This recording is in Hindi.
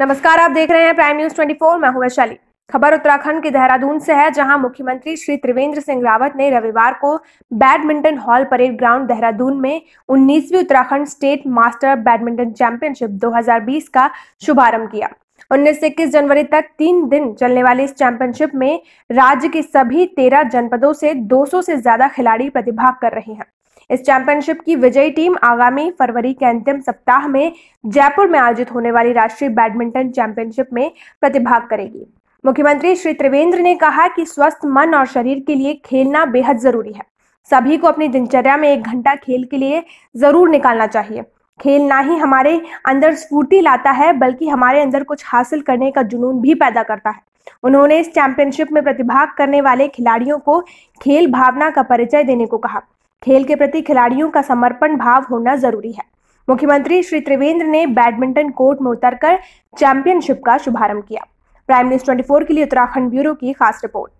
नमस्कार आप देख रहे हैं प्राइम न्यूज 24 मैं हूं वैशाली खबर उत्तराखंड के देहरादून से है जहां मुख्यमंत्री श्री त्रिवेंद्र सिंह रावत ने रविवार को badminton hall parade ground Dehradun में 19वीं Uttarakhand state master badminton championship 2020 का शुभारंभ किया उन्नीस से इक्कीस जनवरी तक तीन दिन चलने वाले इस चैंपियनशिप में राज्य के सभी तेरह जनपदों से 200 से ज्यादा खिलाड़ी प्रतिभाग कर रहे हैं इस चैंपियनशिप की विजयी टीम आगामी फरवरी के अंतिम सप्ताह में जयपुर में आयोजित होने वाली राष्ट्रीय बैडमिंटन चैंपियनशिप में प्रतिभाग करेगी मुख्यमंत्री श्री त्रिवेंद्र ने कहा कि स्वस्थ मन और शरीर के लिए खेलना बेहद जरूरी है सभी को अपनी दिनचर्या में एक घंटा खेल के लिए जरूर निकालना चाहिए खेल ना ही हमारे अंदर स्फूर्ति लाता है बल्कि हमारे अंदर कुछ हासिल करने का जुनून भी पैदा करता है उन्होंने इस चैंपियनशिप में प्रतिभाग करने वाले खिलाड़ियों को खेल भावना का परिचय देने को कहा खेल के प्रति खिलाड़ियों का समर्पण भाव होना जरूरी है मुख्यमंत्री श्री त्रिवेंद्र ने बैडमिंटन कोर्ट में उतरकर चैंपियनशिप का शुभारंभ किया प्राइम न्यूज 24 के लिए उत्तराखंड ब्यूरो की खास रिपोर्ट